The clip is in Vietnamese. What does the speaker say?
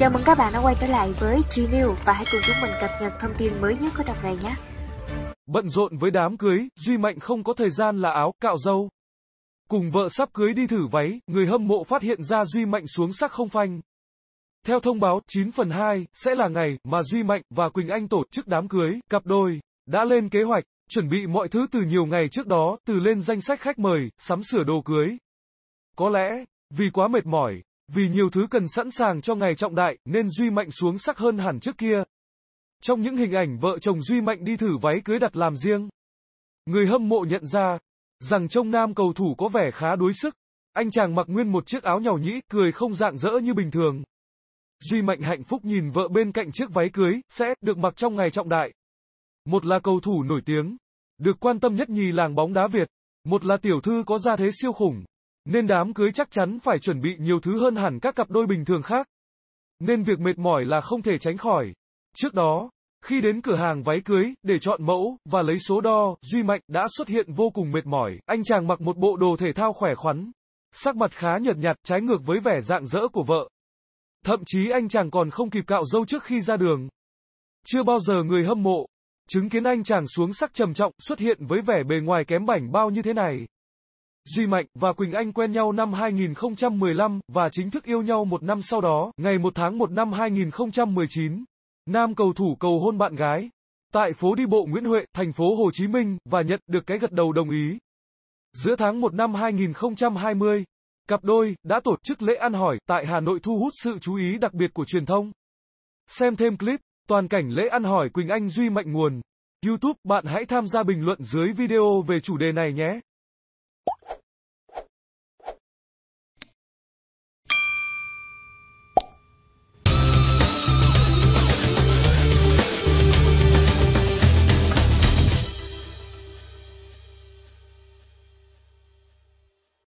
Chào mừng các bạn đã quay trở lại với G-News và hãy cùng chúng mình cập nhật thông tin mới nhất của trong ngày nhé. Bận rộn với đám cưới, Duy Mạnh không có thời gian là áo, cạo râu. Cùng vợ sắp cưới đi thử váy, người hâm mộ phát hiện ra Duy Mạnh xuống sắc không phanh. Theo thông báo, 9 phần 2 sẽ là ngày mà Duy Mạnh và Quỳnh Anh tổ chức đám cưới, cặp đôi, đã lên kế hoạch, chuẩn bị mọi thứ từ nhiều ngày trước đó, từ lên danh sách khách mời, sắm sửa đồ cưới. Có lẽ, vì quá mệt mỏi, vì nhiều thứ cần sẵn sàng cho ngày trọng đại, nên Duy Mạnh xuống sắc hơn hẳn trước kia. Trong những hình ảnh vợ chồng Duy Mạnh đi thử váy cưới đặt làm riêng, người hâm mộ nhận ra rằng trông nam cầu thủ có vẻ khá đuối sức. Anh chàng mặc nguyên một chiếc áo nhàu nhĩ, cười không dạng dỡ như bình thường. Duy Mạnh hạnh phúc nhìn vợ bên cạnh chiếc váy cưới, sẽ được mặc trong ngày trọng đại. Một là cầu thủ nổi tiếng, được quan tâm nhất nhì làng bóng đá Việt, một là tiểu thư có gia thế siêu khủng. Nên đám cưới chắc chắn phải chuẩn bị nhiều thứ hơn hẳn các cặp đôi bình thường khác. Nên việc mệt mỏi là không thể tránh khỏi. Trước đó, khi đến cửa hàng váy cưới để chọn mẫu và lấy số đo, Duy Mạnh đã xuất hiện vô cùng mệt mỏi. Anh chàng mặc một bộ đồ thể thao khỏe khoắn, sắc mặt khá nhợt nhạt trái ngược với vẻ dạng dỡ của vợ. Thậm chí anh chàng còn không kịp cạo râu trước khi ra đường. Chưa bao giờ người hâm mộ chứng kiến anh chàng xuống sắc trầm trọng xuất hiện với vẻ bề ngoài kém bảnh bao như thế này. Duy Mạnh và Quỳnh Anh quen nhau năm 2015 và chính thức yêu nhau một năm sau đó, ngày 1 tháng 1 năm 2019. Nam cầu thủ cầu hôn bạn gái tại phố đi bộ Nguyễn Huệ, thành phố Hồ Chí Minh và nhận được cái gật đầu đồng ý. Giữa tháng 1 năm 2020, cặp đôi đã tổ chức lễ ăn hỏi tại Hà Nội thu hút sự chú ý đặc biệt của truyền thông. Xem thêm clip, toàn cảnh lễ ăn hỏi Quỳnh Anh Duy Mạnh Nguồn. YouTube bạn hãy tham gia bình luận dưới video về chủ đề này nhé.